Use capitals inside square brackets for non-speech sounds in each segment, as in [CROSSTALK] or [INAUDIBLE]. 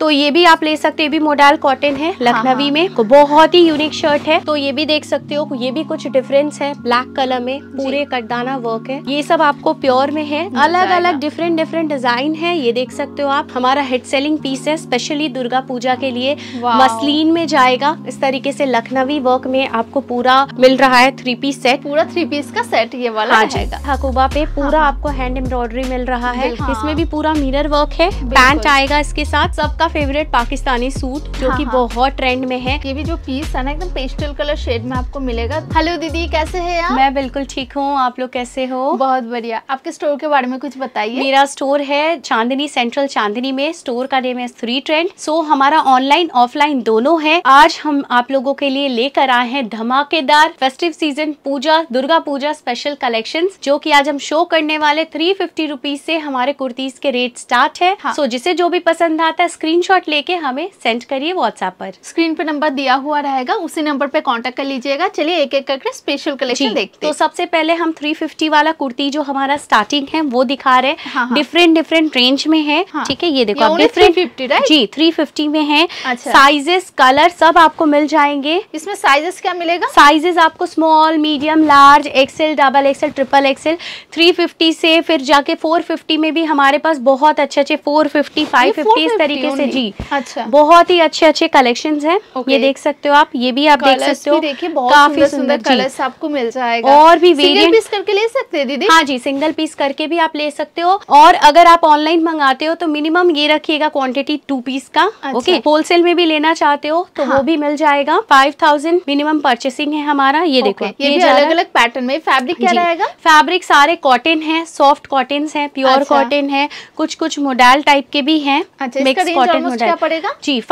तो ये भी आप ले सकते हो ये भी मोडाल कॉटन है हाँ, लखनवी हाँ। में बहुत ही यूनिक शर्ट है तो ये भी देख सकते हो ये भी कुछ डिफरेंस है ब्लैक कलर में पूरे कटदाना वर्क है ये सब आपको प्योर में है अलग अलग डिफरेंट डिफरेंट डिजाइन है ये देख सकते हो आप हमारा हेड सेलिंग पीस है स्पेशली दुर्गा पूजा के लिए मसलिन में जाएगा इस तरीके से लखनवी वर्क में आपको पूरा मिल रहा है थ्री पीस सेट पूरा थ्री पीस का सेट ये वाला आ हाँ जाएगा हकूबा पे पूरा आपको हैंड एम्ब्रॉयडरी मिल रहा है इसमें भी पूरा मिरर वर्क है पैंट आएगा इसके साथ सबका फेवरेट पाकिस्तानी सूट जो हाँ, कि हाँ। बहुत ट्रेंड में है ये भी जो पीस है ना एकदम पेस्टल कलर शेड में आपको मिलेगा हेलो दीदी कैसे है आप मैं बिल्कुल ठीक हूँ आप लोग कैसे हो बहुत बढ़िया आपके स्टोर के बारे में कुछ बताइए मेरा स्टोर है चांदनी सेंट्रल चांदनी में स्टोर का नेम है थ्री ट्रेंड सो हमारा ऑनलाइन ऑफलाइन दोनों है आज हम आप लोगों के लिए लेकर आए हैं धमाकेदार festive season puja Durga Puja special collection जो की आज हम शो करने वाले थ्री फिफ्टी से हमारे कुर्तीज के रेट स्टार्ट है सो हाँ। जिसे जो भी पसंद आता है स्क्रीन स्क्रीनशॉट लेके हमें सेंड करिए व्हाट्सएप पर स्क्रीन पर नंबर दिया हुआ रहेगा उसी नंबर पे कांटेक्ट कर लीजिएगा चलिए एक एक करके स्पेशल कलेक्शन देखते तो सबसे पहले हम 350 वाला कुर्ती जो हमारा स्टार्टिंग है वो दिखा रहे डिफरेंट डिफरेंट रेंज में है हाँ। ठीक है ये देखो डिफरेंट फिफ्टी जी थ्री फिफ्टी में है साइजेस अच्छा। कलर सब आपको मिल जाएंगे इसमें साइजेस क्या मिलेगा साइजेस आपको small medium large XL double XL triple XL three fifty से फिर जाके फोर फिफ्टी में भी हमारे पास बहुत अच्छे अच्छे फोर फिफ्टी फाइव फिफ्टी इस तरीके से जी अच्छा बहुत ही अच्छे अच्छे कलेक्शन है ये देख सकते हो आप ये भी आप देख सकते हो देखिए काफी सुंदर कलर आपको मिल जाएगा और भी वेरियंट पीस करके ले सकते हैं दीदी हाँ जी सिंगल पीस करके भी आप ले सकते हो और अगर आप ऑनलाइन मंगाते हो तो मिनिमम ये रखिएगा क्वांटिटी टू पीस का ओके अच्छा। होलसेल में भी लेना चाहते हो तो वो हाँ। भी मिल जाएगा फाइव थाउजेंड मिनिमम परचेसिंग है हमारा ये देखो ये अलग अलग पैटर्न में फैब्रिक क्या रहेगा फैब्रिक सारे कॉटन है सॉफ्ट कॉटन है प्योर कॉटन है कुछ कुछ मोडल टाइप के भी है मिक्स कॉटन ऑलमोस्ट क्या पड़ेगा जी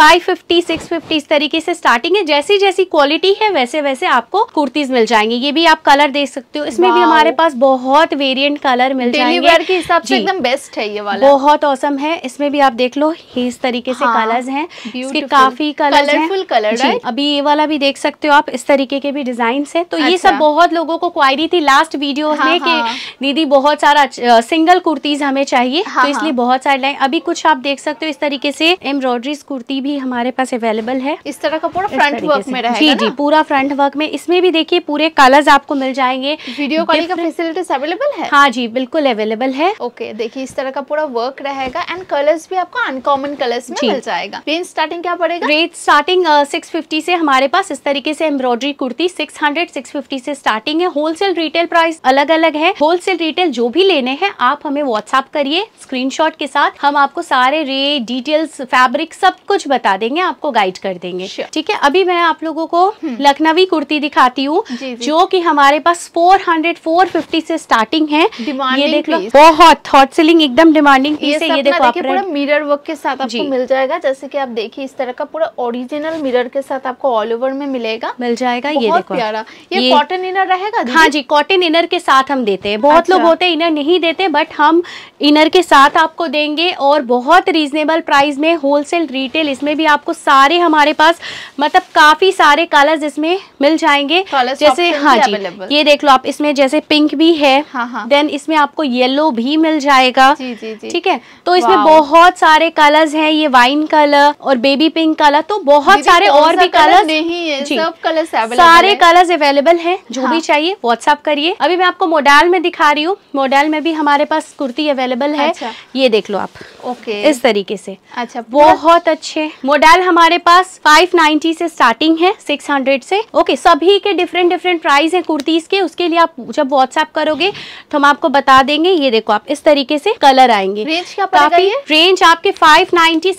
सिक्स फिफ्टी इस तरीके से स्टार्टिंग है जैसी जैसी क्वालिटी है वैसे वैसे आपको कुर्तीज मिल जाएंगे ये भी आप कलर देख सकते हो इसमें भी हमारे पास बहुत वेरियंट कलर मिल जाएंगे के हिसाब से एकदम बेस्ट है ये वाला बहुत औसम है इसमें भी आप देख लो इस तरीके से कलर्स हाँ, हैं इसके काफी कलरफुल कलर है अभी ये वाला भी देख सकते हो आप इस तरीके के भी डिजाइन है तो ये अच्छा। सब बहुत लोगों को क्वायरी थी लास्ट हाँ, वीडियो में कि हाँ। दीदी बहुत सारा सिंगल कुर्तीज हमें चाहिए तो इसलिए बहुत सारे लाइन अभी कुछ आप देख सकते हो इस तरीके से एम्ब्रॉयडरी कुर्ती भी हमारे पास अवेलेबल है इस तरह का पूरा फ्रंट वर्क में रहेगा जी जी पूरा फ्रंट वर्क में इसमें भी देखिए पूरे कलर्स आपको मिल जाएंगे वीडियो कॉलिंग का फैसिलिटीज अवेलेबल है हाँ जी बिल्कुल अवेलेबल है ओके देखिए इस तरह का पूरा वर्क रहेगा एंड कलर्स भी आपको अनकॉमन कलर्स में मिल जाएगा रेंज स्टार्टिंग क्या पड़ेगा रेंज स्टार्टिंग सिक्स फिफ्टी से हमारे पास इस तरीके से embroidery kurti six hundred six fifty से स्टार्टिंग है होलसेल रिटेल प्राइस अलग अलग है होलसेल रिटेल जो भी लेने हैं आप हमें व्हाट्सअप करिए शॉट के साथ हम आपको सारे रेट डिटेल्स फैब्रिक सब कुछ बता देंगे आपको गाइड कर देंगे ठीक है अभी मैं आप लोगों को हम्म। लखनवी कुर्ती दिखाती हूँ जो कि हमारे पास 400 450 से स्टार्टिंग है ये देख लो बहुत हॉट सेलिंग एकदम डिमांडिंग पीस है ये देखो आप मिरर वर्क के साथ आपको मिल जाएगा जैसे कि आप देखिए इस तरह का पूरा ओरिजिनल मिरर के साथ आपको ऑल ओवर में मिलेगा मिल जाएगा ये देखो प्यारा ये कॉटन इनर रहेगा हाँ जी कॉटन इनर के साथ हम देते हैं बहुत लोग अच्छा। होते हैं इनर नहीं देते बट हम इनर के साथ आपको देंगे और बहुत रीजनेबल प्राइस में में होलसेल रिटेल इसमें भी आपको सारे हमारे पास मतलब काफी सारे कलर्स इसमें मिल जाएंगे जैसे हाँ जी ये देख लो आप इसमें जैसे पिंक भी है देन हाँ, हाँ। इसमें आपको येलो भी मिल जाएगा ठीक है तो इसमें बहुत सारे कलर्स हैं ये वाइन कलर और बेबी पिंक कलर तो बहुत सारे और भी कलर नहीं सब कलर्स सारे कलर्स अवेलेबल है जो भी हाँ। चाहिए व्हाट्सअप करिए अभी मैं आपको मोडाल में दिखा रही हूँ मोडाल में भी हमारे पास कुर्ती अवेलेबल है अच्छा। ये देख लो आप ओके इस तरीके से अच्छा अच्छा बहुत अच्छे मॉडल हमारे पास 590 से स्टार्टिंग है 600 से ओके सभी के डिफरेंट डिफरेंट प्राइस हैं कुर्तीज के उसके लिए आप जब व्हाट्सएप करोगे तो हम आपको बता देंगे ये देखो आप इस तरीके से कलर आएंगे रेंज क्या काफी रेंज आपके 590 नाइनटी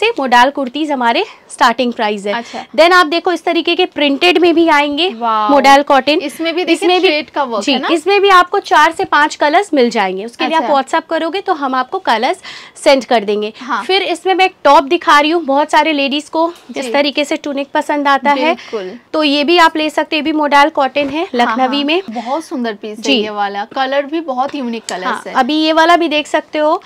से मोडाल कुर्तीज हमारे स्टार्टिंग प्राइस है अच्छा। देन आप देखो इस तरीके के प्रिंटेड में भी आएंगे मोडाल कॉटन इसमें भी इसमें भी का वर्क जी, है ना? इसमें भी आपको चार से पांच कलर्स मिल जाएंगे उसके लिए आप व्हाट्सएप अच्छा। करोगे तो हम आपको कलर्स सेंड कर देंगे हाँ। फिर इसमें में मैं एक टॉप दिखा रही हूँ बहुत सारे लेडीज को जिस तरीके से टूनिक पसंद आता है तो ये भी आप ले सकते हैं भी मोडाल कॉटन है हाँ, लखनवी हाँ। में बहुत सुंदर पीस जी ये वाला कलर भी बहुत यूनिक कलर है हाँ, अभी ये वाला भी देख सकते हो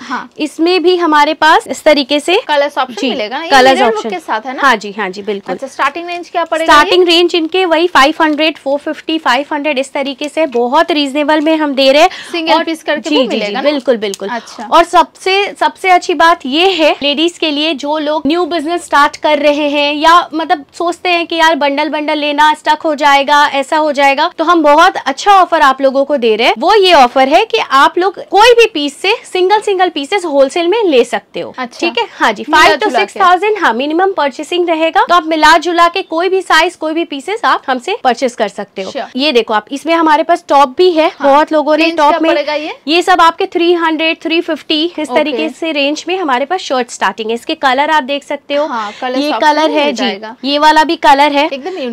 इसमें भी हमारे पास इस तरीके से कलर ऑप्शन मिलेगा कलर ऑप्शन के साथ है ना हाँ जी हाँ जी बिल्कुल स्टार्टिंग अच्छा, रेंज क्या पड़ेगा स्टार्टिंग रेंज इनके वही फाइव हंड्रेड फोर इस तरीके से बहुत रीजनेबल में हम दे रहे हैं सिंगल पीस करके जी, जी, बिल्कुल बिल्कुल अच्छा और सबसे सबसे अच्छी बात ये है लेडीज के लिए जो लोग न्यू बिजनेस स्टार्ट कर रहे हैं या मतलब सोचते हैं कि यार बंडल बंडल लेना स्टक हो जाएगा ऐसा हो जाएगा तो हम बहुत अच्छा ऑफर आप लोगों को दे रहे हैं वो ये ऑफर है कि आप लोग कोई भी पीस से सिंगल सिंगल पीसेस होलसेल में ले सकते हो अच्छा। ठीक है हाँ जी फाइव टू सिक्स थाउजेंड हाँ मिनिमम परचेसिंग रहेगा तो आप मिला जुला के कोई भी साइज कोई भी पीसेस आप हमसे परचेस कर सकते हो ये देखो आप इसमें हमारे पास टॉप भी है हाँ। बहुत लोगों ने टॉप में ये सब आपके थ्री हंड्रेड थ्री फिफ्टी इस तरीके से रेंज में हमारे पास शर्ट स्टार्टिंग देंगे इसके कलर आप देख सकते हो हाँ, ये कलर है जी ये वाला भी कलर है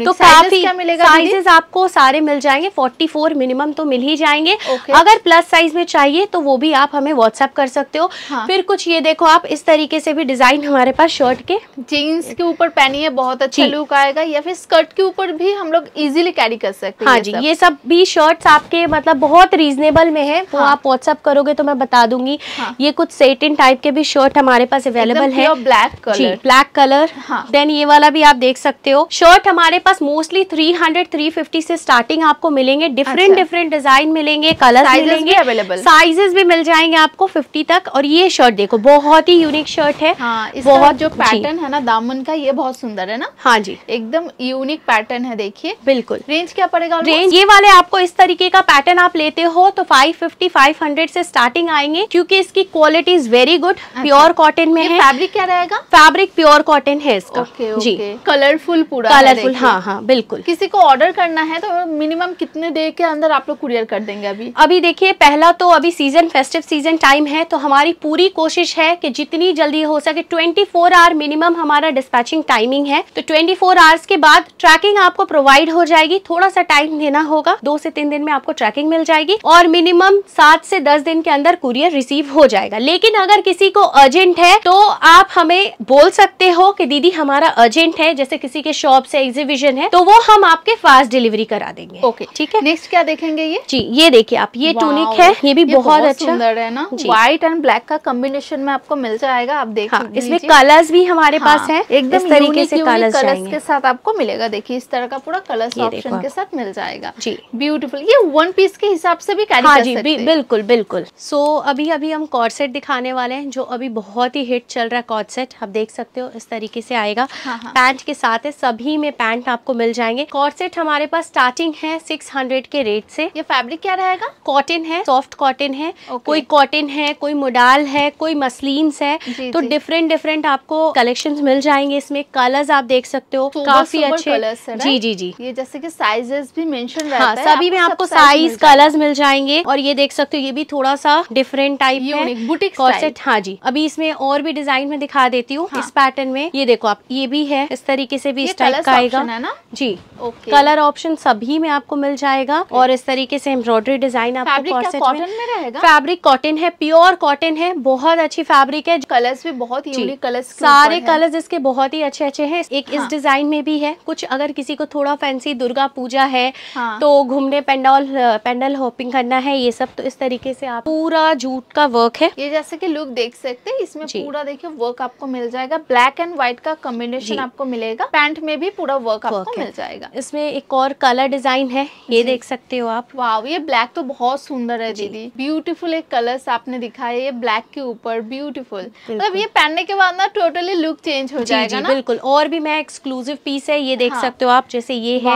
तो काफी साइजेस आपको सारे मिल जाएंगे 44 मिनिमम तो मिल ही जाएंगे अगर प्लस साइज में चाहिए तो वो भी आप हमें व्हाट्सअप कर सकते हो हाँ। फिर कुछ ये देखो आप इस तरीके से भी डिजाइन हमारे पास शर्ट के जीन्स के ऊपर है बहुत अच्छा लुक आएगा या फिर स्कर्ट के ऊपर भी हम लोग इजिली कैरी कर सकते हैं हाँ जी ये सब भी शर्ट आपके मतलब बहुत रीजनेबल में है वो हाँ। आप व्हाट्सअप करोगे तो मैं बता दूंगी हाँ। ये कुछ सेटिन टाइप के भी शर्ट हमारे पास अवेलेबल अवेलेबल है ब्लैक कलर जी ब्लैक कलर देन ये वाला भी आप देख सकते हो शर्ट हमारे पास मोस्टली 300 350 से स्टार्टिंग आपको मिलेंगे डिफरेंट डिफरेंट डिजाइन मिलेंगे कलर मिलेंगे अवेलेबल साइजेस भी मिल जाएंगे आपको 50 तक और ये शर्ट देखो बहुत ही यूनिक शर्ट है हाँ, बहुत जो पैटर्न है ना दामन का ये बहुत सुंदर है ना हाँ जी एकदम यूनिक पैटर्न है देखिए बिल्कुल रेंज क्या पड़ेगा रेंज ये वाले आपको इस तरीके का पैटर्न आप लेते हो तो फाइव फिफ्टी से स्टार्टिंग आएंगे क्यूँकी इसकी quality is very good pure cotton में है फैब्रिक क्या रहेगा फैब्रिक प्योर कॉटन है इसका ओके, ओके। जी कलरफुल पूरा कलरफुल हाँ हाँ बिल्कुल किसी को ऑर्डर करना है तो मिनिमम कितने देर के अंदर आप लोग कुरियर कर देंगे अभी अभी देखिए पहला तो अभी सीजन फेस्टिव सीजन टाइम है तो हमारी पूरी कोशिश है कि जितनी जल्दी हो सके ट्वेंटी फोर आवर मिनिमम हमारा डिस्पैचिंग टाइमिंग है तो ट्वेंटी फोर आवर्स के बाद ट्रैकिंग आपको प्रोवाइड हो जाएगी थोड़ा सा टाइम देना होगा दो से तीन दिन में आपको ट्रैकिंग मिल जाएगी और मिनिमम सात से दस दिन के अंदर कुरियर रिसीव हो जाएगा लेकिन अगर किसी को अर्जेंट है तो आप हमें बोल सकते हो कि दीदी हमारा अर्जेंट है जैसे किसी के शॉप से एग्जीबिशन है तो वो हम आपके फास्ट डिलीवरी करा देंगे ओके ठीक है नेक्स्ट क्या देखेंगे ये जी ये देखिए आप ये टूनिक है ये भी ये बहुत, बहुत अच्छा सुंदर है ना व्हाइट एंड ब्लैक का कॉम्बिनेशन में आपको मिल जाएगा आप देख हाँ, इसमें कलर्स भी हमारे हाँ, पास है एकदम तरीके से कलर्स के साथ आपको मिलेगा देखिए इस तरह का पूरा कलर ऑप्शन के साथ मिल जाएगा जी ब्यूटीफुल ये वन पीस के हिसाब से भी कैरी हाँ कर सकते हैं बिल्कुल बिल्कुल सो अभी अभी हम कॉर्सेट दिखाने वाले हैं जो अभी बहुत ही हिट चल चल रहा है कॉट सेट आप देख सकते हो इस तरीके से आएगा हाँ हाँ। पैंट के साथ है सभी में पैंट आपको मिल जाएंगे कॉट सेट हमारे पास स्टार्टिंग है सिक्स हंड्रेड के रेट से ये फैब्रिक क्या रहेगा कॉटन है सॉफ्ट कॉटन है कोई कॉटन है कोई मुडाल है कोई मसलिन्स है तो डिफरेंट डिफरेंट आपको कलेक्शन मिल जाएंगे इसमें कलर्स आप देख सकते हो काफी अच्छे जी जी जी ये जैसे की साइजेस भी मैं हाँ, सभी में आपको साइज कलर्स मिल जाएंगे और ये देख सकते हो ये भी थोड़ा सा डिफरेंट टाइप है बुटीक कॉर्सेट हाँ जी अभी इसमें और भी डिजाइन डिजाइन में दिखा देती हूँ हाँ। इस पैटर्न में ये देखो आप ये भी है इस तरीके से भी इस टाइप का आएगा जी ओके कलर ऑप्शन सभी में आपको मिल जाएगा और इस तरीके से एम्ब्रॉयडरी डिजाइन आपको कॉटन में रहेगा फैब्रिक कॉटन है प्योर कॉटन है बहुत अच्छी फैब्रिक है कलर्स भी बहुत यूनिक कलर्स सारे कलर्स इसके बहुत ही अच्छे अच्छे हैं एक इस डिजाइन हाँ। में भी है कुछ अगर किसी को थोड़ा फैंसी दुर्गा पूजा है हाँ। तो घूमने पेंडल पेंडल होपिंग करना है ये सब तो इस तरीके से आप पूरा जूट का वर्क है ये जैसे कि लुक देख सकते हैं इसमें पूरा देखिए देखिए वर्क आपको मिल जाएगा ब्लैक एंड व्हाइट का कॉम्बिनेशन आपको मिलेगा पैंट में भी पूरा वर्क आपको मिल जाएगा इसमें एक और कलर डिजाइन है ये देख सकते हो आप वाह ये ब्लैक तो बहुत सुंदर है दीदी ब्यूटीफुल एक कलर आपने दिखाया ये ब्लैक के ऊपर ब्यूटीफुल मतलब ये पहनने के बाद ना टोटली लुक चेंज हो जाएगा बिल्कुल और भी मैं एक्सक्लूसिव पीस है ये देख हाँ। सकते हो आप जैसे ये है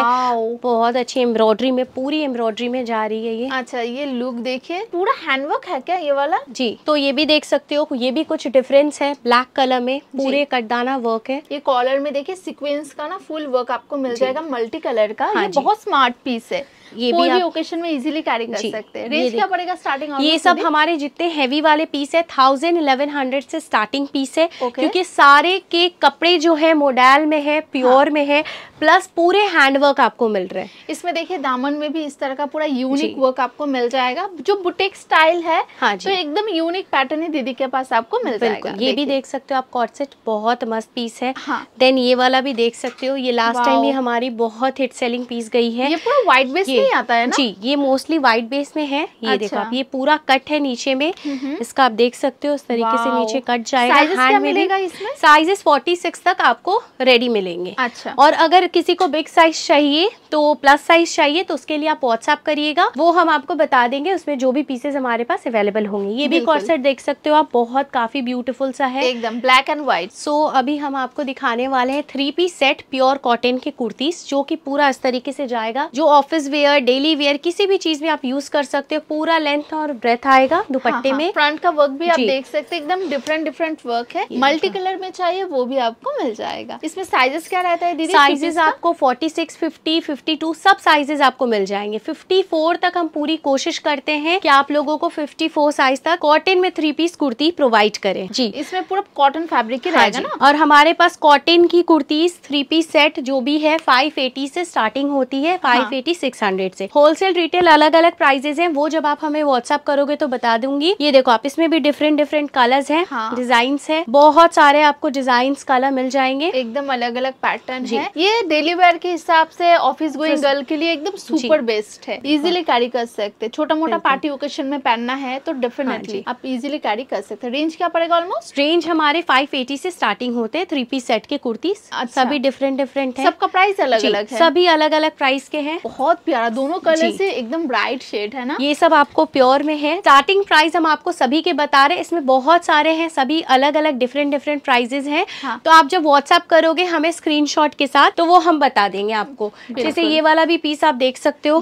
बहुत अच्छी एम्ब्रॉयडरी में पूरी एम्ब्रॉयडरी में जा रही है ये अच्छा ये लुक देखिए पूरा हैंडवर्क है क्या ये वाला जी तो ये भी देख सकते हो ये भी कुछ डिफरेंस है ब्लैक कलर में पूरे कटदाना वर्क है ये कॉलर में देखिए सिक्वेंस का ना फुल वर्क आपको मिल जाएगा मल्टी कलर का हाँ ये बहुत स्मार्ट पीस है ये भी, भी ओकेशन में इजीली कैरी कर सकते हैं रेंज क्या पड़ेगा स्टार्टिंग ये सब हमारे जितने हेवी वाले पीस है थाउजेंड इलेवन हंड्रेड से स्टार्टिंग पीस है क्योंकि सारे के कपड़े जो है मोडल में है प्योर हाँ। में है प्लस पूरे हैंडवर्क आपको मिल रहे हैं इसमें देखिए दामन में भी इस तरह का पूरा यूनिक वर्क आपको मिल जाएगा जो बुटेक स्टाइल है हाँ तो एकदम यूनिक पैटर्न ही दीदी के पास आपको मिल जाएगा ये भी देख सकते हो आप कॉर्सेट बहुत मस्त पीस है देन हाँ। ये वाला भी देख सकते हो ये लास्ट टाइम ये हमारी बहुत हिट सेलिंग पीस गई है ये पूरा व्हाइट बेस नहीं आता है ना? जी ये मोस्टली व्हाइट बेस में है ये अच्छा। देखो आप ये पूरा कट है नीचे में इसका आप देख सकते हो इस तरीके से नीचे कट जाएगा साइजेस फोर्टी सिक्स तक आपको रेडी मिलेंगे अच्छा और अगर किसी को बिग साइज चाहिए तो प्लस साइज चाहिए तो उसके लिए आप व्हाट्सएप करिएगा वो हम आपको बता देंगे उसमें जो भी पीसेज हमारे पास अवेलेबल होंगे ये भी कॉर्सेट देख सकते हो आप बहुत काफी ब्यूटीफुल सा है एकदम ब्लैक एंड व्हाइट सो अभी हम आपको दिखाने वाले हैं three piece set pure cotton के कुर्तीस जो की पूरा इस तरीके से जाएगा जो ऑफिस वेयर डेली वेयर किसी भी चीज में आप यूज कर सकते हो पूरा लेंथ और ब्रेथ आएगा दुपट्टे हाँ, हाँ। में फ्रंट का वर्क भी आप देख सकते हैं एकदम डिफरेंट डिफरेंट वर्क है मल्टी कलर में चाहिए वो भी आपको मिल जाएगा इसमें साइजेस क्या रहता है दीदी साइजेस आपको forty six fifty fifty two सब साइजेस आपको मिल जाएंगे फिफ्टी फोर तक हम पूरी कोशिश करते हैं की आप लोगों को फिफ्टी फोर साइज तक कॉटन में थ्री पीस कुर्ती प्रोवाइड करे जी इसमें पूरा कॉटन फेब्रिक ही रहेगा हाँ ना और हमारे पास कॉटन की कुर्तीज थ्री पीस सेट जो भी है फाइव एटी से स्टार्टिंग होती है five eighty six hundred hundred से होलसेल रिटेल अलग अलग प्राइजेस हैं वो जब आप हमें व्हाट्सअप करोगे तो बता दूंगी ये देखो आप इसमें भी डिफरेंट डिफरेंट कलर्स हैं हाँ। डिजाइन है बहुत सारे आपको डिजाइन कलर मिल जाएंगे एकदम अलग अलग पैटर्न है ये डेली वेयर के हिसाब से ऑफिस गोइंग गर्ल के लिए एकदम सुपर बेस्ट है इजिली हाँ। कैरी कर सकते छोटा मोटा पार्टी ओकेशन में पहनना है तो डेफिनेटली हाँ आप इजिली कैरी कर सकते रेंज क्या पड़ेगा ऑलमोस्ट रेंज हमारे फाइव एटी से स्टार्टिंग होते हैं थ्री पीस सेट के कुर्तीस अच्छा। सभी डिफरेंट डिफरेंट है सबका प्राइस अलग अलग है सभी अलग अलग प्राइस के हैं बहुत प्यारा प्यारा हाँ, दोनों कलर से एकदम ब्राइट शेड है ना ये सब आपको प्योर में है स्टार्टिंग प्राइस हम आपको सभी के बता रहे हैं इसमें बहुत सारे हैं सभी अलग अलग डिफरेंट डिफरेंट प्राइजेज हैं हाँ। तो आप जब व्हाट्सएप करोगे हमें स्क्रीनशॉट के साथ तो वो हम बता देंगे आपको जैसे ये वाला भी पीस आप देख सकते हो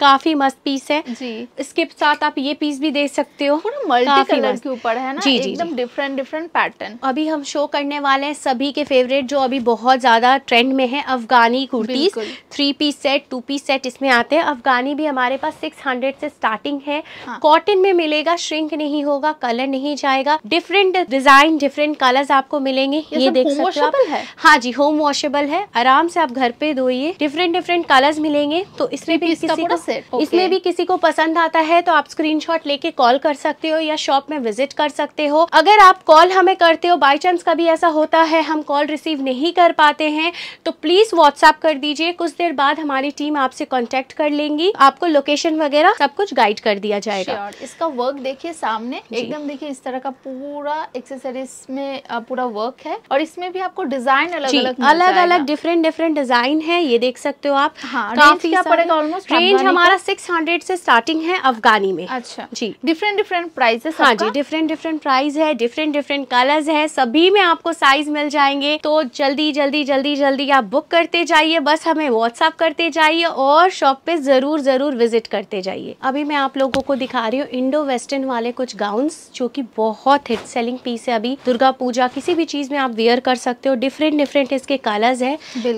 काफी मस्त पीस है इसके साथ आप ये पीस भी देख सकते हो मल्टी कलर के ऊपर है ना जी एकदम डिफरेंट डिफरेंट पैटर्न अभी हम शो करने वाले हैं सभी के फेवरेट जो अभी बहुत ज्यादा ट्रेंड में है Afghani kurtis three piece set two piece set इसमें आते हैं अफगानी भी हमारे पास 600 से स्टार्टिंग है हाँ। कॉटन में मिलेगा श्रिंक नहीं होगा कलर नहीं जाएगा डिफरेंट डिजाइन डिफरेंट कलर्स आपको मिलेंगे ये, देख सकते हो हाँ जी होम वॉशेबल है आराम से आप घर पे धोइए डिफरेंट डिफरेंट कलर्स मिलेंगे तो इसमें भी किसी को इसमें भी किसी को पसंद आता है तो आप स्क्रीन लेके कॉल कर सकते हो या शॉप में विजिट कर सकते हो अगर आप कॉल हमें करते हो बाई चांस कभी ऐसा होता है हम कॉल रिसीव नहीं कर पाते हैं तो प्लीज व्हाट्सएप कर दीजिए कुछ देर बाद हमारी टीम आपसे कॉन्टेक्ट कर लेंगी आपको लोकेशन वगैरह सब कुछ गाइड कर दिया जाएगा sure. इसका वर्क देखिए सामने एकदम देखिए इस तरह का पूरा एक्सेसरीज में पूरा वर्क है और इसमें भी आपको डिजाइन अलग अलग अलग अलग डिफरेंट डिफरेंट डिजाइन है ये देख सकते हो आप हाँ, काफी पड़ेगा ऑलमोस्ट रेंज हमारा सिक्स हंड्रेड से स्टार्टिंग है अफगानी में अच्छा जी डिफरेंट डिफरेंट प्राइस हाँ जी डिफरेंट डिफरेंट प्राइस है डिफरेंट डिफरेंट कलर्स है सभी में आपको साइज मिल जाएंगे तो जल्दी जल्दी जल्दी जल्दी आप बुक करते जाइए बस हमें व्हाट्सअप करते जाइए और शॉप पे ज़रूर ज़रूर विज़िट करते जाइए अभी मैं आप लोगों को दिखा रही हूँ इंडो वेस्टर्न वाले कुछ गाउन्स जो कि बहुत हिट सेलिंग पीस है अभी दुर्गा पूजा किसी भी चीज़ में आप वेयर कर सकते हो डिफरेंट डिफरेंट इसके कलर्स है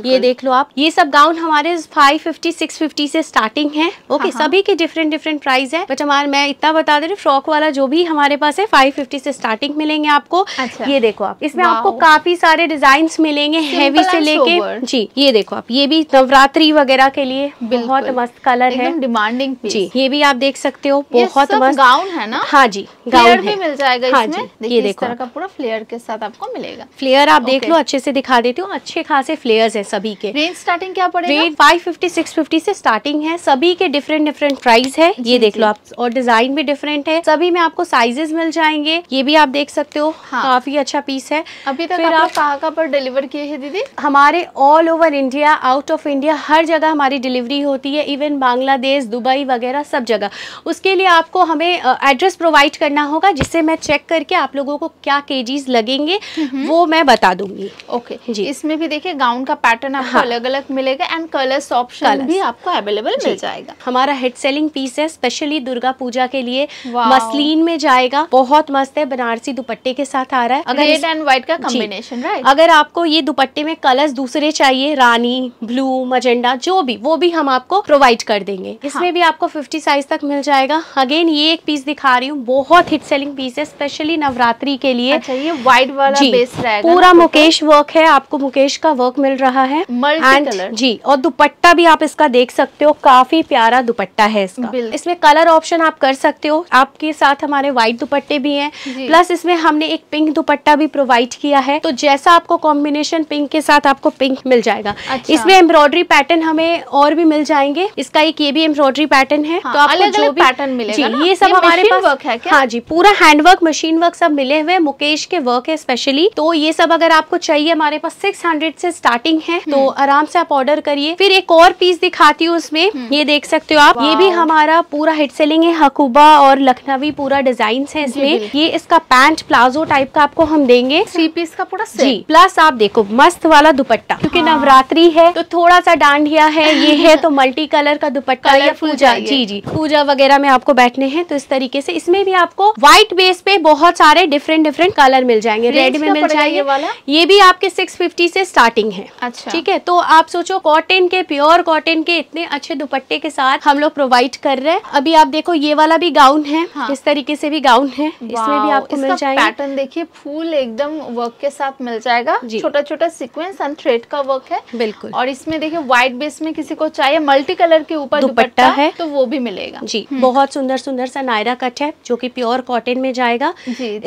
ये देख लो आप ये सब गाउन हमारे फाइव फिफ्टी सिक्स फिफ्टी से स्टार्टिंग है ओके सभी के डिफरेंट डिफरेंट प्राइस है बट हमारे मैं इतना बता दे रही फ्रॉक वाला जो भी हमारे पास है फाइव फिफ्टी से स्टार्टिंग मिलेंगे आपको अच्छा। ये देखो आप इसमें आपको काफी सारे डिजाइन मिलेंगे हैवी से लेके जी ये देखो आप ये भी नवरात्रि वगैरह के लिए बहुत मस्त कलर है डिमांडिंग जी ये भी आप देख सकते हो बहुत मस्त गाउन है ना हाँ जी गाउन भी मिल जाएगा हाँ जी ये देखो का पूरा फ्लेयर के साथ आपको मिलेगा फ्लेयर आप देख लो अच्छे से दिखा देती हूँ अच्छे खासे फ्लेयर्स है सभी के रेंज स्टार्टिंग क्या range five fifty six fifty से स्टार्टिंग है सभी के डिफरेंट डिफरेंट प्राइस है ये देख लो आप और डिजाइन भी डिफरेंट है सभी में आपको साइजेस मिल जाएंगे ये भी आप देख सकते हो हाँ। काफी अच्छा पीस है अभी तक आप कहाँ कहाँ पर डिलीवर किए हैं दीदी हमारे all over India out of India हर जगह हमारी डिलीवरी होती है इवन बांग्लादेश दुबई वगैरह सब जगह उसके लिए आपको हमें एड्रेस प्रोवाइड करना होगा जिससे मैं चेक करके आप लोगों को क्या केजीज लगेंगे वो मैं बता दूंगी ओके जी इसमें भी देखिए गाउन का पैटर्न आपको हाँ। अलग अलग मिलेगा एंड कलर्स ऑप्शन भी आपको अवेलेबल मिल जाएगा हमारा हेड सेलिंग पीस है स्पेशली दुर्गा पूजा के लिए मसलिन में जाएगा बहुत मस्त है बनारसी दुपट्टे के साथ आ रहा है अगर रेड एंड व्हाइट का कॉम्बिनेशन राइट अगर आपको ये दुपट्टे में कलर्स दूसरे चाहिए रानी ब्लू मजेंडा जो भी वो भी हम आपको प्रोवाइड कर देंगे हाँ। इसमें भी आपको 50 साइज तक मिल जाएगा अगेन ये एक पीस दिखा रही हूँ बहुत हिट सेलिंग पीस है स्पेशली नवरात्रि के लिए अच्छा, ये व्हाइट वाला बेस रहेगा पूरा मुकेश वर्क है आपको मुकेश का वर्क मिल रहा है एंड जी और दुपट्टा भी आप इसका देख सकते हो काफी प्यारा दुपट्टा है इसका इसमें कलर ऑप्शन आप कर सकते हो आपके साथ हमारे व्हाइट दुपट्टे भी है प्लस इसमें हमने एक पिंक दुपट्टा भी प्रोवाइड किया है तो जैसा आपको कॉम्बिनेशन पिंक के साथ आपको पिंक मिल जाएगा अच्छा। इसमें एम्ब्रॉयडरी पैटर्न हमें और भी मिल जाएंगे मिलेंगे इसका एक ये भी एम्ब्रॉयडरी पैटर्न है हाँ, तो आपको अलग अलग पैटर्न मिलेगा जी ये सब हमारे पास वर्क है क्या? हाँ जी पूरा हैंड वर्क मशीन वर्क सब मिले हुए मुकेश के वर्क है स्पेशली तो ये सब अगर आपको चाहिए हमारे पास सिक्स हंड्रेड से स्टार्टिंग है तो हम्म। आराम से आप ऑर्डर करिए फिर एक और पीस दिखाती हूँ उसमें हम्म। ये देख सकते हो आप ये भी हमारा पूरा हिट सेलिंग है हकूबा और लखनवी पूरा डिजाइन है इसमें ये इसका पैंट प्लाजो टाइप का आपको हम देंगे थ्री पीस का पूरा जी प्लस आप देखो मस्त वाला दुपट्टा क्यूँकी हाँ। नवरात्रि है तो थोड़ा सा डांडिया है ये है तो मल्टी [LAUGHS] कलर का दुपट्टा या पूजा जी जी पूजा वगैरह में आपको बैठने हैं तो इस तरीके से इसमें भी आपको व्हाइट बेस पे बहुत सारे डिफरेंट डिफरेंट कलर मिल जाएंगे रेड में मिल जाएंगे वाला ये भी आपके सिक्स फिफ्टी से स्टार्टिंग है अच्छा ठीक है तो आप सोचो कॉटन के प्योर कॉटन के इतने अच्छे दुपट्टे के साथ हम लोग प्रोवाइड कर रहे हैं अभी आप देखो ये वाला भी गाउन है हाँ। इस तरीके से भी गाउन है इसमें भी आपको मिल जाएगा पैटर्न देखिए फूल एकदम वर्क के साथ मिल जाएगा छोटा छोटा सिक्वेंस एंड थ्रेड का वर्क है बिल्कुल और इसमें देखिए व्हाइट बेस में किसी को चाहिए मल्टी कलर के ऊपर दुपट्टा है तो वो भी मिलेगा जी हम्म। बहुत सुंदर सुंदर सा नायरा कट है जो कि प्योर कॉटन में जाएगा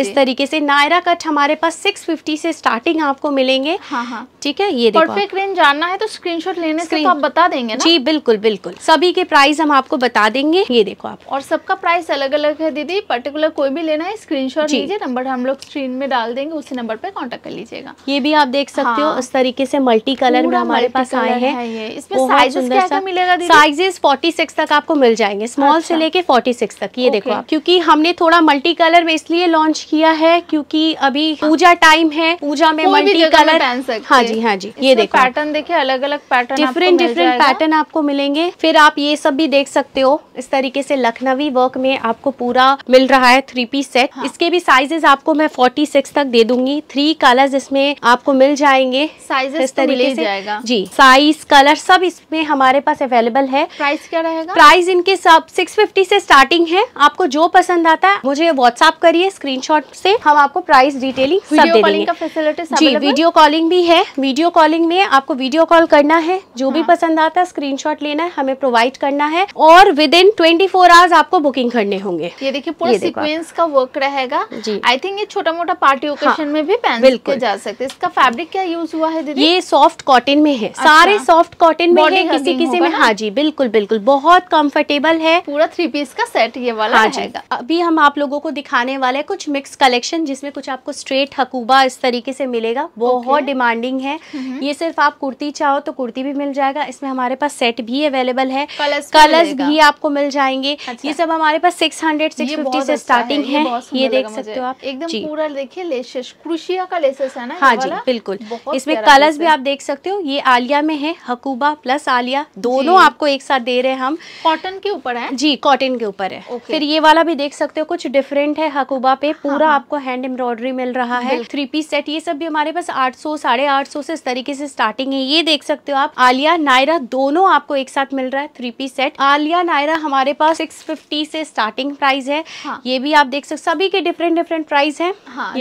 इस तरीके से नायरा कट हमारे पास 650 से स्टार्टिंग आपको मिलेंगे हाँ, हाँ। ठीक है ये परफेक्ट रेंज जानना है तो स्क्रीन लेने से तो आप बता देंगे जी बिल्कुल बिल्कुल सभी के प्राइस हम आपको बता देंगे ये देखो आप और सबका प्राइस अलग अलग है दीदी पर्टिकुलर कोई भी लेना है स्क्रीन लीजिए नंबर हम लोग स्क्रीन में डाल देंगे उसी नंबर पर कॉन्टेक्ट कर लीजिएगा ये भी आप देख सकते हो हाँ। इस तरीके से मल्टी कलर में हमारे पास आए हैं इसमें साइज क्या मिलेगा साइजेस 46 तक आपको मिल जाएंगे स्मॉल अच्छा। से लेके 46 तक ये देखो आप क्योंकि हमने थोड़ा मल्टी कलर में इसलिए लॉन्च किया है क्योंकि अभी हाँ। पूजा टाइम है पूजा में मल्टी कलर हाँ जी हाँ जी ये देखो पैटर्न देखिए अलग अलग पैटर्न डिफरेंट डिफरेंट पैटर्न आपको मिलेंगे फिर आप ये सब भी देख सकते हो इस तरीके से लखनवी वर्क में आपको पूरा मिल रहा है थ्री पीस सेट इसके भी साइजेस आपको मैं सिक्स तक दे दूंगी थ्री कलर इसमें आपको मिल जाएंगे साइजेस इस तो तरीके से जी साइज कलर सब इसमें हमारे पास अवेलेबल अवेलेबल है प्राइस क्या रहेगा प्राइस इनके सब 650 से स्टार्टिंग है आपको जो पसंद आता है मुझे व्हाट्सअप करिए स्क्रीनशॉट से हम आपको प्राइस डिटेलिंग सब दे देंगे जी वीडियो कॉलिंग भी है वीडियो कॉलिंग में आपको वीडियो कॉल करना है जो हाँ। भी पसंद आता है स्क्रीन लेना है हमें प्रोवाइड करना है और within twenty four hours आपको बुकिंग करने होंगे ये देखिए पूरा सिक्वेंस का वर्क रहेगा जी आई थिंक ये छोटा मोटा पार्टी ओकेशन में भी पहन के जा सकते इसका फैब्रिक क्या यूज हुआ है ये सॉफ्ट कॉटन में है अच्छा। सारे सॉफ्ट कॉटन में है किसी किसी में हाँ जी बिल्कुल बिल्कुल बहुत कंफर्टेबल है पूरा थ्री पीस का सेट ये वाला हाँ अभी हम आप लोगों को दिखाने वाले हैं कुछ मिक्स कलेक्शन जिसमें कुछ आपको स्ट्रेट हकूबा इस तरीके से मिलेगा बहुत डिमांडिंग है हम्म। ये सिर्फ आप कुर्ती चाहो तो कुर्ती भी मिल जाएगा इसमें हमारे पास सेट भी अवेलेबल है कलर्स भी आपको मिल जाएंगे अच्छा। ये सब हमारे पास सिक्स हंड्रेड सिक्स फिफ्टी से स्टार्टिंग अच्छा है ये देख सकते हो आप एकदम पूरा देखिए लेसेस क्रुशिया का लेसेस है ना हाँ जी बिल्कुल इसमें कलर्स भी आप देख सकते हो ये आलिया में है हकूबा प्लस आलिया दोनों आप आपको एक साथ दे रहे हैं हम कॉटन के ऊपर है जी कॉटन के ऊपर है okay. फिर ये वाला भी देख सकते हो कुछ डिफरेंट है हकूबा पे हाँ, पूरा हाँ, आपको हैंड एम्ब्रॉयडरी मिल रहा है थ्री पीस सेट ये सब भी हमारे पास आठ सौ साढ़े आठ सौ से इस तरीके से स्टार्टिंग है ये देख सकते हो आप आलिया नायरा दोनों आपको एक साथ मिल रहा है three piece set Alia Naira हमारे पास सिक्स फिफ्टी से स्टार्टिंग प्राइस है हाँ। ये भी आप देख सकते सभी के डिफरेंट डिफरेंट प्राइस है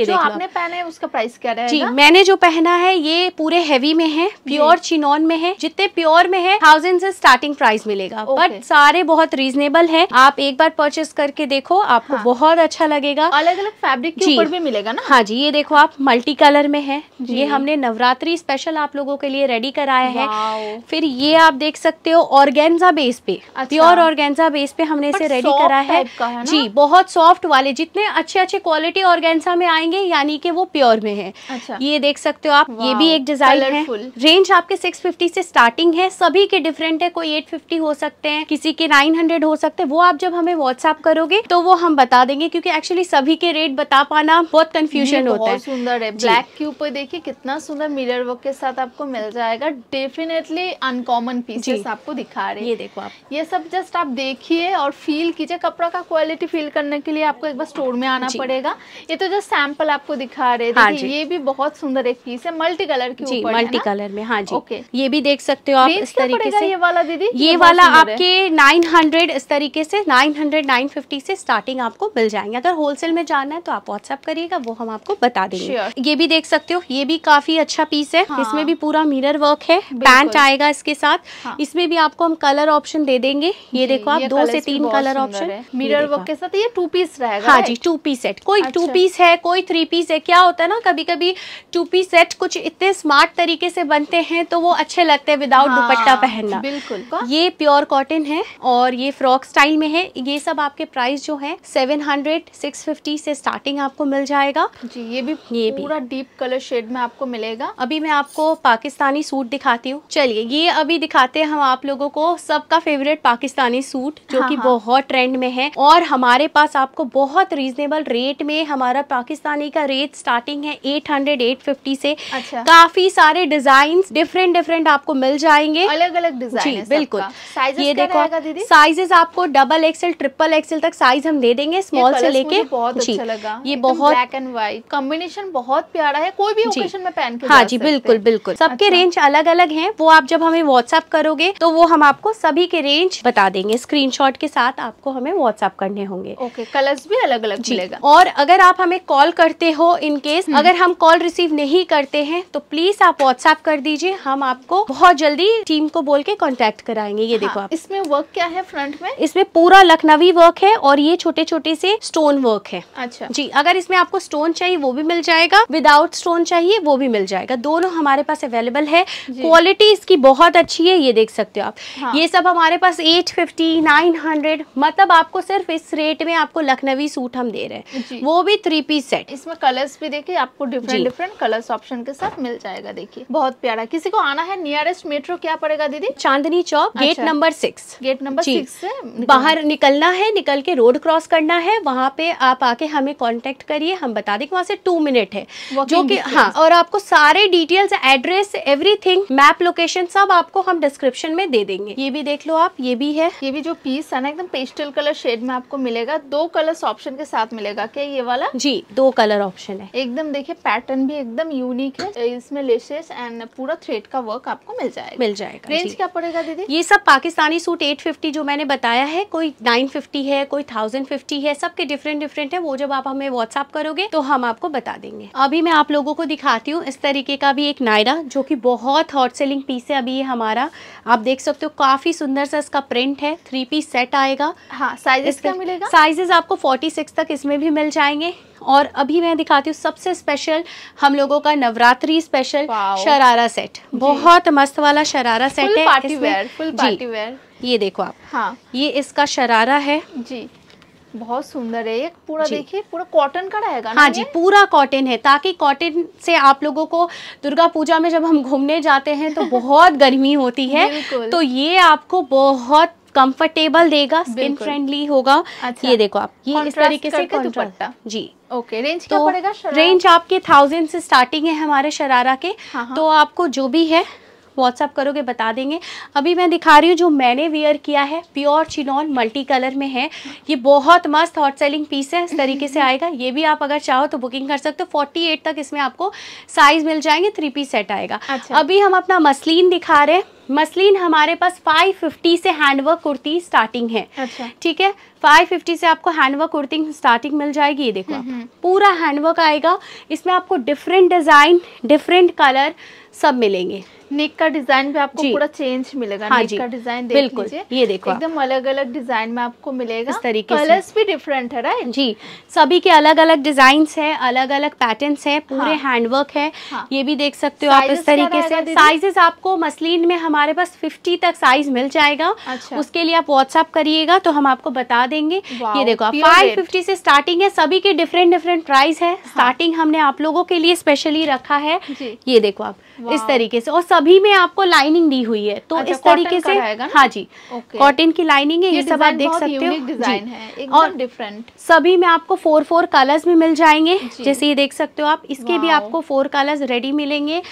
जो आपने पहना है उसका प्राइस क्या है जी मैंने जो पहना है ये पूरे हेवी में है प्योर चिनोन में है जितने प्योर में है थाउजेंड से स्टार्ट स्टार्टिंग प्राइस मिलेगा बट सारे बहुत रीजनेबल है आप एक बार परचेस करके देखो आपको हाँ। बहुत अच्छा लगेगा अलग अलग फैब्रिक के ऊपर भी मिलेगा ना हाँ जी ये देखो आप मल्टी कलर में है ये हमने नवरात्रि स्पेशल आप लोगों के लिए रेडी कराया है फिर ये आप देख सकते हो ऑर्गेन्जा बेस पे प्योर ऑर्गेन्जा बेस पे हमने इसे रेडी करा है जी बहुत सॉफ्ट वाले जितने अच्छे अच्छे क्वालिटी ऑर्गेन्जा में आएंगे यानी कि वो प्योर में है अच्छा। ये देख सकते हो आप ये भी एक डिजाइन है रेंज आपके 650 से स्टार्टिंग है सभी के डिफरेंट है कोई एट फिफ्टी हो सकते हैं किसी के नाइन हंड्रेड हो सकते हैं वो आप जब हमें व्हाट्सअप करोगे तो वो हम बता देंगे क्योंकि एक्चुअली सभी के रेट बता पाना बहुत कंफ्यूजन होता है सुंदर है ब्लैक के ऊपर देखिए कितना सुंदर मिरर वर्क के साथ आपको मिल जाएगा डेफिनेटली अनकॉमन पीसेस आपको दिखा रहे ये देखो आप ये सब जस्ट आप देखिए और फील कीजिए कपड़ा का क्वालिटी फील करने के लिए आपको एक बार स्टोर में आना पड़ेगा ये तो जस्ट सैंपल आपको दिखा रहे हाँ ये भी बहुत सुंदर एक पीस है मल्टी कलर की मल्टी कलर में हाँ जी ओके ये भी देख सकते हो आप इस तरीके से ये वाला दीदी ये वाला आपके 900 इस तरीके से 900 950 से स्टार्टिंग आपको मिल जाएंगे अगर होलसेल में जाना है तो आप व्हाट्सएप करिएगा वो हम आपको बता देंगे sure. ये भी देख सकते हो ये भी काफी अच्छा पीस है हाँ। इसमें भी पूरा मिरर वर्क है पैंट आएगा इसके साथ हाँ। इसमें भी आपको हम कलर ऑप्शन दे देंगे ये देखो आप दो से तीन कलर ऑप्शन मिरर वर्क के साथ ये टू पीस रहेगा हाँ जी टू पीस सेट कोई टू पीस अच्छा। है कोई थ्री पीस है क्या होता है ना कभी कभी टू पीस सेट कुछ इतने स्मार्ट तरीके से बनते हैं तो वो अच्छे लगते हैं विदाउट हाँ, दुपट्टा पहनना बिल्कुल ये प्योर कॉटन है और ये फ्रॉक स्टाइल में है ये सब आपके प्राइस जो है सेवन हंड्रेड सिक्स फिफ्टी से स्टार्टिंग आपको मिल जाएगा जी ये भी ये पूरा डीप कलर शेड में आपको मिलेगा अभी मैं आपको पाकिस्तानी सूट दिखाती हूँ चलिए ये अभी दिखाते हैं हम आप लोगों को सबका फेवरेट पाकिस्तानी सूट जो हाँ कि हाँ। बहुत ट्रेंड में है और हमारे पास आपको बहुत रीजनेबल रेट में हमारा पाकिस्तानी का रेट स्टार्टिंग है एट हंड्रेड एट फिफ्टी से अच्छा। काफी सारे डिजाइन डिफरेंट डिफरेंट आपको मिल जाएंगे अलग अलग डिजाइन बिल्कुल ये देखो साइजेस आपको डबल एक्सएल ट्रिपल एक्सएल तक साइज हम दे देंगे स्मॉल से लेके बहुत अच्छा लगा ये बहुत ब्लैक एंड व्हाइट कॉम्बिनेशन बहुत प्यारा है कोई भी ओकेशन में पहन के हाँ जी बिल्कुल बिल्कुल सबके रेंज अच्छा। अलग अलग है वो आप जब हमें व्हाट्सअप करोगे तो वो हम आपको सभी के रेंज बता देंगे स्क्रीन के साथ आपको हमें व्हाट्सअप करने होंगे ओके कलर्स भी अलग अलग मिलेगा और अगर आप हमें कॉल करते हो इनकेस हम्म। अगर हम कॉल रिसीव नहीं करते हैं तो प्लीज आप व्हाट्सएप कर दीजिए हम आपको बहुत जल्दी टीम को बोल के कॉन्टेक्ट कनेक्ट कराएंगे ये हाँ, देखो आप इसमें वर्क क्या है फ्रंट में इसमें पूरा लखनवी वर्क है और ये छोटे छोटे से स्टोन वर्क है अच्छा जी अगर इसमें आपको स्टोन चाहिए वो भी मिल जाएगा विदाउट स्टोन चाहिए वो भी मिल जाएगा दोनों हमारे पास अवेलेबल है क्वालिटी इसकी बहुत अच्छी है ये देख सकते हो आप हाँ। ये सब हमारे पास एट फिफ्टी मतलब आपको सिर्फ इस रेट में आपको लखनवी सूट हम दे रहे हैं वो भी थ्री पीस सेट इसमें कलर्स भी देखिए आपको डिफरेंट डिफरेंट कलर्स ऑप्शन के साथ मिल जाएगा देखिए बहुत प्यारा किसी को आना है नियरेस्ट मेट्रो क्या पड़ेगा दीदी चांदनी चौक अच्छा, gate number six gate number six से बाहर निकलना है निकल के रोड क्रॉस करना है वहाँ पे आप आके हमें कॉन्टेक्ट करिए हम बता दें वहाँ से टू मिनट है जो कि हाँ और आपको सारे details address everything map location सब आपको हम डिस्क्रिप्शन में दे देंगे ये भी देख लो आप ये भी है ये भी जो पीस है ना एकदम पेस्टल कलर शेड में आपको मिलेगा दो कलर ऑप्शन के साथ मिलेगा क्या ये वाला जी दो कलर ऑप्शन है एकदम देखिए पैटर्न भी एकदम यूनिक है इसमें लेसेस एंड पूरा थ्रेड का वर्क आपको मिल जाएगा मिल जाएगा रेंज क्या पड़ेगा दीदी ये सब पाकिस्तानी सूट 850 जो मैंने बताया है कोई 950 है कोई 1050 है सबके डिफरेंट डिफरेंट है वो जब आप हमें व्हाट्सअप करोगे तो हम आपको बता देंगे अभी मैं आप लोगों को दिखाती हूँ इस तरीके का भी एक नायरा जो की बहुत हॉट सेलिंग पीस है अभी ये हमारा आप देख सकते हो काफी सुंदर सा इसका प्रिंट है थ्री पीस सेट आएगा हाँ साइजेस क्या मिलेगा साइजेस आपको फोर्टी तक इसमें भी मिल जाएंगे और अभी मैं दिखाती हूँ सबसे स्पेशल हम लोगों का नवरात्रि स्पेशल शरारा सेट बहुत मस्त वाला शरारा सेट फुल है party wear full party wear ये देखो आप हाँ ये इसका शरारा है जी बहुत सुंदर है ये पूरा देखिए पूरा कॉटन का रहेगा हाँ जी पूरा कॉटन है ताकि कॉटन से आप लोगों को दुर्गा पूजा में जब हम घूमने जाते हैं तो [LAUGHS] बहुत गर्मी होती है तो ये आपको बहुत कंफर्टेबल देगा स्किन फ्रेंडली होगा अच्छा। ये देखो आप ये इस तरीके से दुपट्टा जी ओके okay, रेंज तो क्या पड़ेगा रेंज आपके थाउजेंड से स्टार्टिंग है हमारे शरारा के हाँ, हाँ। तो आपको जो भी है व्हाट्सअप करोगे बता देंगे अभी मैं दिखा रही हूँ जो मैंने वेयर किया है प्योर चिनॉन मल्टी कलर में है ये बहुत मस्त हॉट सेलिंग पीस है इस तरीके से आएगा ये भी आप अगर चाहो तो बुकिंग कर सकते हो फोर्टी एट तक इसमें आपको साइज मिल जाएंगे थ्री पीस सेट आएगा अच्छा। अभी हम अपना मसलिन दिखा रहे हैं मसलिन हमारे पास 550 से हैंडवर्क कुर्ती स्टार्टिंग है अच्छा। ठीक है 550 से आपको हैंडवर्क कुर्ती स्टार्टिंग मिल जाएगी ये देखो हम्म, हम्म। पूरा हैंडवर्क आएगा इसमें आपको डिफरेंट डिज़ाइन डिफरेंट कलर सब मिलेंगे नेक का डिजाइन भी आपको पूरा चेंज मिलेगा हाँ नेक का डिजाइन देख बिल्कुल ये देखो एकदम अलग अलग डिजाइन में आपको मिलेगा इस तरीके कलर्स भी डिफरेंट है राइट जी सभी के अलग अलग डिजाइन है अलग अलग पैटर्न है पूरे हैंडवर्क है ये भी देख सकते हो आप इस तरीके से साइजेस आपको मसलिन में हमारे हमारे पास 50 तक साइज मिल जाएगा अच्छा। उसके लिए आप व्हाट्सअप करिएगा तो हम आपको बता देंगे ये देखो फाइव फिफ्टी से स्टार्टिंग है सभी के डिफरेंट डिफरेंट प्राइस है स्टार्टिंग हाँ। हमने आप लोगों के लिए स्पेशली रखा है ये देखो आप इस तरीके से और सभी में आपको लाइनिंग दी हुई है तो अच्छा, इस तरीके से हाँ जी कॉटन की लाइनिंग है ये, ये सब आप देख सकते हो डिजाइन है और डिफरेंट सभी में आपको फोर फोर कलर्स भी मिल जाएंगे जैसे ये देख सकते हो आप इसके भी आपको फोर कलर्स रेडी मिलेंगे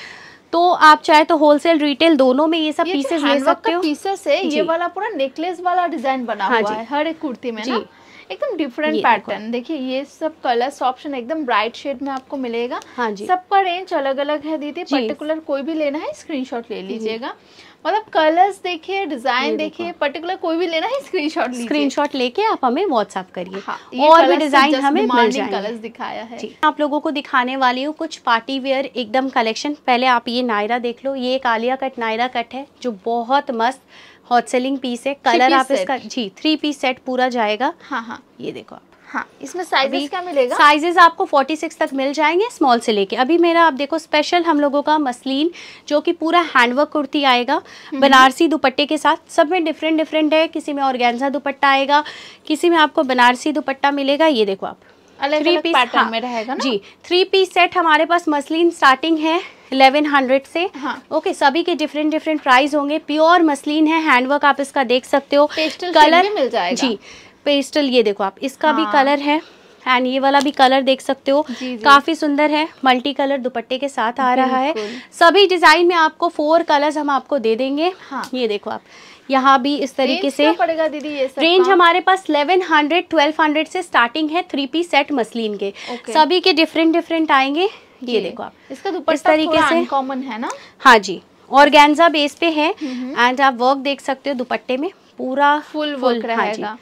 तो आप चाहे तो होलसेल रिटेल दोनों में ये सब पीसेस ले सकते हो पीसेस है ये वाला पूरा नेकलेस वाला डिजाइन बना हाँ हुआ है हर एक कुर्ती में जी एकदम डिफरेंट पैटर्न देखिए ये सब कलर्स ऑप्शन एकदम ब्राइट शेड में आपको मिलेगा हाँ जी सबका रेंज अलग अलग है दीदी पर्टिकुलर कोई भी लेना है स्क्रीनशॉट ले लीजिएगा मतलब कलर्स देखिए डिजाइन देखिए पर्टिकुलर कोई भी लेना है स्क्रीनशॉट स्क्रीनशॉट लेके आप हमें व्हाट्सअप करिए हाँ, और भी डिजाइन हमें कलर्स दिखाया है आप लोगों को दिखाने वाली हूँ कुछ पार्टी वेयर एकदम कलेक्शन पहले आप ये नायरा देख लो ये एक आलिया कट नायरा कट है जो बहुत मस्त हॉट सेलिंग पीस है कलर आप इसका जी थ्री पीस सेट पूरा जाएगा हाँ हाँ ये देखो आप हाँ इसमें साइजेस क्या मिलेगा साइजेस आपको 46 तक मिल जाएंगे स्मॉल से लेके अभी मेरा आप देखो स्पेशल हम लोगों का मसलिन जो कि पूरा हैंडवर्क कुर्ती आएगा हम्म। बनारसी दुपट्टे के साथ सब में डिफरेंट डिफरेंट है किसी में ऑर्गेन्जा दुपट्टा आएगा किसी में आपको बनारसी दुपट्टा मिलेगा ये देखो आप अलग थ्री पीस पैटर्न हाँ, में रहेगा ना जी थ्री पीस सेट हमारे पास मसलिन स्टार्टिंग है इलेवन हंड्रेड से हाँ. ओके सभी के डिफरेंट डिफरेंट प्राइस होंगे प्योर मसलिन है हैंडवर्क आप इसका देख सकते हो कलर भी मिल जाएगा जी पेस्टल ये देखो आप इसका हाँ। भी कलर है एंड ये वाला भी कलर देख सकते हो जी जी। काफी सुंदर है मल्टी कलर दुपट्टे के साथ आ रहा है सभी डिजाइन में आपको फोर कलर्स हम आपको दे देंगे हाँ। ये देखो आप यहाँ भी इस तरीके से पड़ेगा दीदी ये सब रेंज हमारे पास 1100 1200 से स्टार्टिंग है थ्री पी सेट मसलिन के सभी के डिफरेंट डिफरेंट आएंगे ये देखो आप इसका दुपट्टा इस तरीके से कॉमन है ना हाँ जी और बेस पे है हम्म, हम्म। एंड आप वर्क देख सकते हो दुपट्टे में पूरा फुल वर्क हाँ रहेगा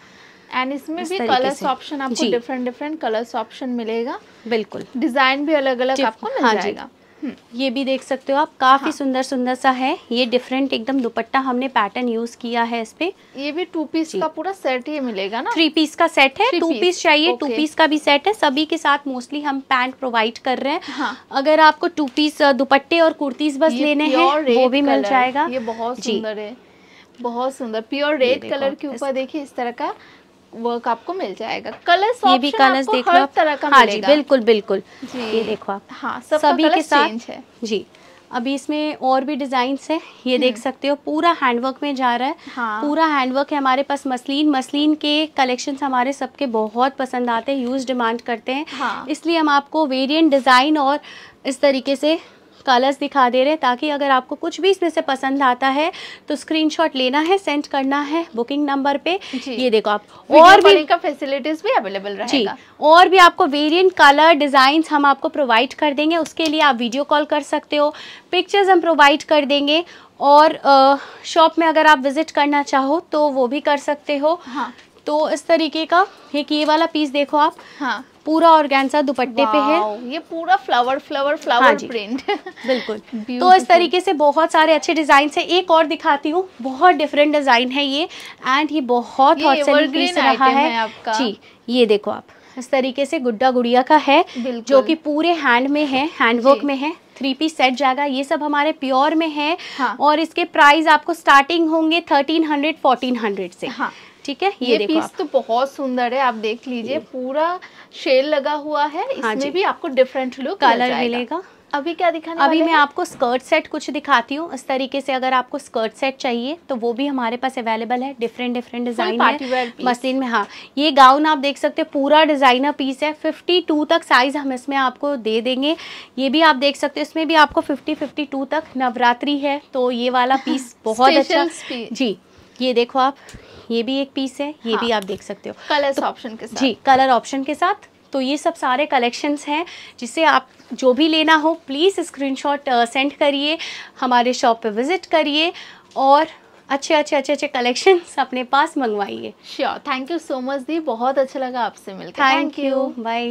एंड इसमें इस भी कलर्स ऑप्शन आपको डिफरेंट डिफरेंट कलर्स ऑप्शन मिलेगा बिल्कुल डिजाइन भी अलग अलग आपको मिल हाँ जाएगा हम्म। ये भी देख सकते हो आप काफी हाँ। सुंदर सुंदर सा है ये डिफरेंट एकदम दुपट्टा हमने पैटर्न यूज किया है इस पे ये भी टू पीस का पूरा सेट ही मिलेगा ना थ्री पीस का सेट है टू पीस, पीस चाहिए टू पीस का भी सेट है सभी के साथ मोस्टली हम पैंट प्रोवाइड कर रहे हैं हाँ। अगर आपको टू पीस दुपट्टे और कुर्तीज बस लेने हैं वो भी मिल जाएगा ये बहुत सुंदर है बहुत सुंदर प्योर रेड कलर के ऊपर देखिए इस तरह का वर्क आपको मिल जाएगा कलर्स ये भी कलर्स देखो लो तरह का हाँ जी बिल्कुल बिल्कुल ये देखो आप हाँ सभी के साथ है जी अभी इसमें और भी डिजाइन है ये देख हम्म। सकते हो पूरा हैंडवर्क में जा रहा है हाँ। पूरा हैंडवर्क है हमारे पास मसलिन मसलिन के कलेक्शंस हमारे सबके बहुत पसंद आते हैं यूज़ डिमांड करते हैं हाँ। इसलिए हम आपको वेरिएंट डिज़ाइन और इस तरीके से कलर्स दिखा दे रहे हैं ताकि अगर आपको कुछ भी इसमें से पसंद आता है तो स्क्रीनशॉट लेना है सेंड करना है बुकिंग नंबर पे ये देखो आप और भी का फैसिलिटीज भी अवेलेबल रहेगा और भी आपको वेरिएंट कलर डिजाइन हम आपको प्रोवाइड कर देंगे उसके लिए आप वीडियो कॉल कर सकते हो पिक्चर्स हम प्रोवाइड कर देंगे और शॉप में अगर आप विजिट करना चाहो तो वो भी कर सकते हो हाँ। तो इस तरीके का एक ये वाला पीस देखो आप हाँ पूरा ऑर्गेन्जा दुपट्टे पे है ये पूरा फ्लावर फ्लावर फ्लावर हाँ प्रिंट बिल्कुल [LAUGHS] तो इस तरीके से बहुत सारे अच्छे डिजाइन है एक और दिखाती हूँ बहुत डिफरेंट डिजाइन है ये एंड ये बहुत हॉट सेलिंग पीस रहा है जी ये देखो आप इस तरीके से गुड्डा गुड़िया का है जो कि पूरे हैंड में है हैंडवर्क में है थ्री पीस सेट जाएगा ये सब हमारे प्योर में है हाँ। और इसके प्राइस आपको स्टार्टिंग होंगे थर्टीन हंड्रेड फोर्टीन हंड्रेड से हाँ। ठीक है ये, ये देखो पीस तो बहुत सुंदर है आप देख लीजिए पूरा शेल लगा हुआ है हाँ इसमें हाँ भी आपको डिफरेंट लुक कलर मिलेगा अभी क्या दिखाना अभी मैं आपको स्कर्ट सेट कुछ दिखाती हूँ इस तरीके से अगर आपको स्कर्ट सेट चाहिए तो वो भी हमारे पास अवेलेबल है डिफरेंट डिफरेंट डिजाइन मशीन में हाँ ये गाउन आप देख सकते हैं पूरा डिजाइनर पीस है 52 तक साइज हम इसमें आपको दे देंगे ये भी आप देख सकते हो इसमें भी आपको फिफ्टी 52 तक नवरात्रि है तो ये वाला पीस [LAUGHS] बहुत अच्छा जी ये देखो आप ये भी एक पीस है ये हाँ, भी आप देख सकते हो कलर ऑप्शन तो, के साथ जी कलर ऑप्शन के साथ तो ये सब सारे कलेक्शंस हैं जिसे आप जो भी लेना हो प्लीज़ स्क्रीनशॉट सेंड करिए हमारे शॉप पे विज़िट करिए और अच्छे अच्छे अच्छे अच्छे कलेक्शंस अपने पास मंगवाइए sure thank you so much दी बहुत अच्छा लगा आपसे मिलकर थैंक यू बाय